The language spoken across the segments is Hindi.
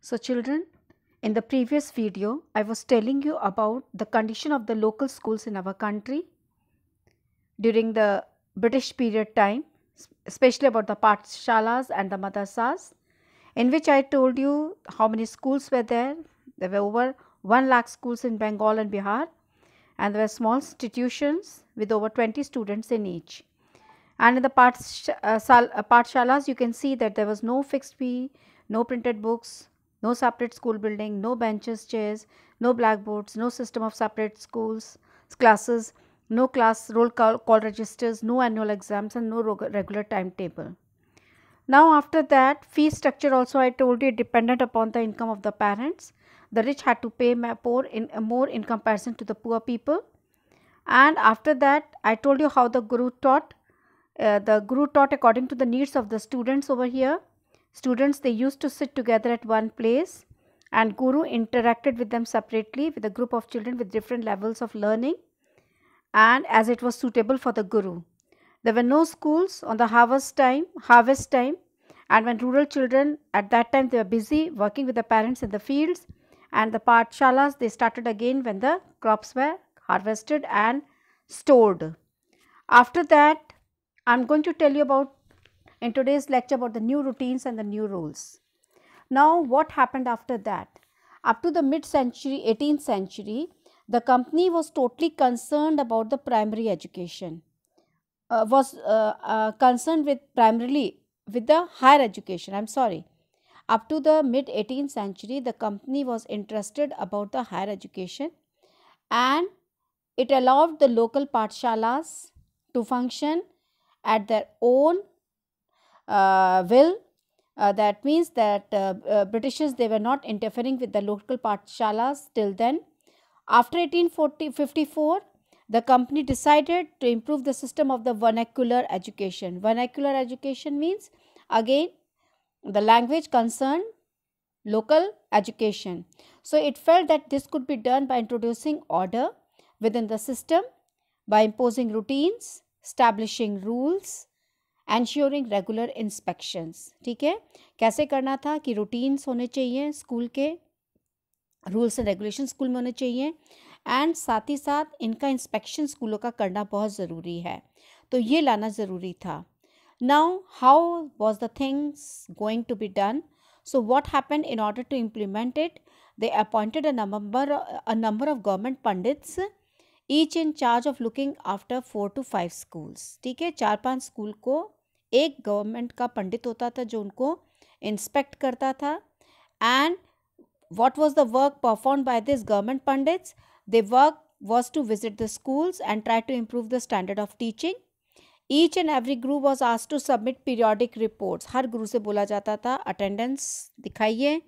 So children, in the previous video, I was telling you about the condition of the local schools in our country during the British period time, especially about the Patshalas and the Madrasas, in which I told you how many schools were there. There were over 1 lakh schools in Bengal and Bihar and there were small institutions with over 20 students in each. And in the Patshalas, uh, uh, you can see that there was no fixed fee, no printed books, no separate school building, no benches, chairs, no blackboards, no system of separate schools, classes, no class roll call, call registers, no annual exams and no regular timetable. Now after that, fee structure also I told you dependent upon the income of the parents. The rich had to pay more in, more in comparison to the poor people. And after that, I told you how the guru taught. Uh, the guru taught according to the needs of the students over here. Students, they used to sit together at one place and Guru interacted with them separately with a group of children with different levels of learning and as it was suitable for the Guru. There were no schools on the harvest time, harvest time and when rural children at that time they were busy working with the parents in the fields and the partshalas they started again when the crops were harvested and stored. After that, I am going to tell you about in today's lecture about the new routines and the new rules. Now, what happened after that? Up to the mid-century, 18th century, the company was totally concerned about the primary education, uh, was uh, uh, concerned with primarily with the higher education, I am sorry. Up to the mid 18th century, the company was interested about the higher education and it allowed the local paathshalas to function at their own uh, will uh, that means that uh, uh, Britishers they were not interfering with the local partshalas till then. After 1854, the company decided to improve the system of the vernacular education. Vernacular education means again the language concerned local education. So it felt that this could be done by introducing order within the system, by imposing routines, establishing rules, ensuring regular inspections ठीक है कैसे करना था कि रूटीन्स होने चाहिए स्कूल के रूल्स एंड रेगुलेशन स्कूल में होने चाहिए एंड साथ ही साथ इनका इंस्पेक्शन स्कूलों का करना बहुत ज़रूरी है तो ये लाना ज़रूरी था now how was the things going to be done so what happen in order to implement it they appointed a number a number of government pandits each in charge of looking after four to five schools ठीक है चार पाँच स्कूल को एक गवर्नमेंट का पंडित होता था जो उनको इंस्पेक्ट करता था and what was the work perform by this government pandit the work was to visit the schools and try to improve the standard of teaching each and every group was आज टू सबमिट पीरियोडिक रिपोर्ट्स हर ग्रु से बोला जाता था अटेंडेंस दिखाइए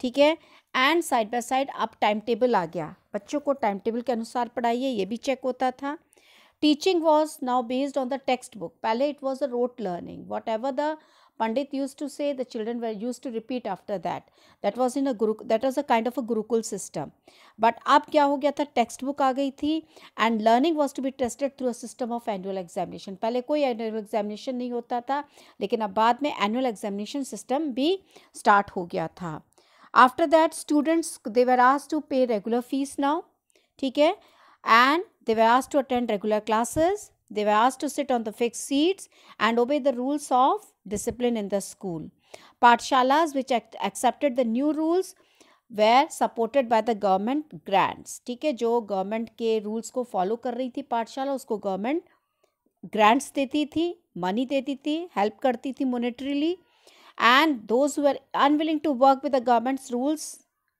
ठीक है एंड साइड बाई साइड अब टाइम टेबल आ गया बच्चों को टाइम टेबल के अनुसार पढ़ाइए ये भी चेक होता था Teaching was now based on the textbook. Pale it was a rote learning. Whatever the Pandit used to say, the children were used to repeat after that. That was in a guru, that was a kind of a gurukul system. But अब क्या हो गया था टेक्स्ट बुक आ गई थी and learning was to be tested through a system of annual examination पहले कोई एनुअल एग्जामिनेशन नहीं होता था लेकिन अब बाद में एनुअल एग्जामिनेशन सिस्टम भी स्टार्ट हो गया था after that students they were आज to pay regular fees now ठीक है and They were asked to attend regular classes. They were asked to sit on the fixed seats and obey the rules of discipline in the school. Partshalas which accepted the new rules where supported by the government grants ठीक है जो गवर्नमेंट के रूल्स को फॉलो कर रही थी पाठशाला उसको गवर्नमेंट ग्रांट्स देती थी मनी देती थी हेल्प करती थी monetarily and those were unwilling to work with the government's rules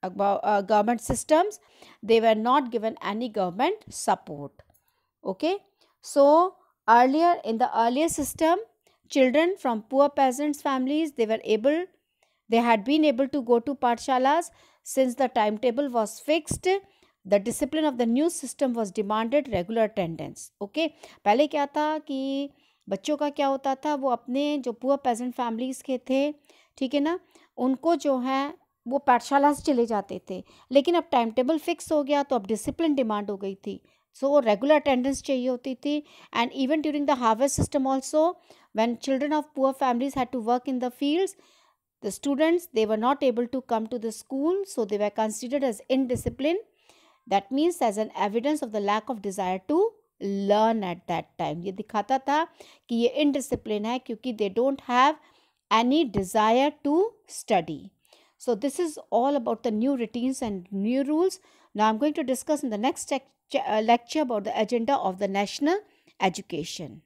about uh, government systems they were not given any government support okay so earlier in the earlier system children from poor peasants families they were able they had been able to go to parshalas since the timetable was fixed the discipline of the new system was demanded regular attendance okay pehle kya tha ki बच्चों का क्या होता था वो अपने जो पुअर पेजेंट फैमिलीज़ के थे ठीक है ना उनको जो है वो पाठशाला से चले जाते थे लेकिन अब टाइम टेबल फिक्स हो गया तो अब डिसिप्लिन डिमांड हो गई थी सो so, रेगुलर अटेंडेंस चाहिए होती थी and even during the harvest system also when children of poor families had to work in the fields the students they were not able to come to the school so they were considered as indiscipline that means as an evidence of the lack of desire to learn at that time ये दिखाता था कि ये इनडिसिप्लिन है क्योंकि they don't have any desire to study So this is all about the new routines and new rules. Now I'm going to discuss in the next uh, lecture about the agenda of the national education.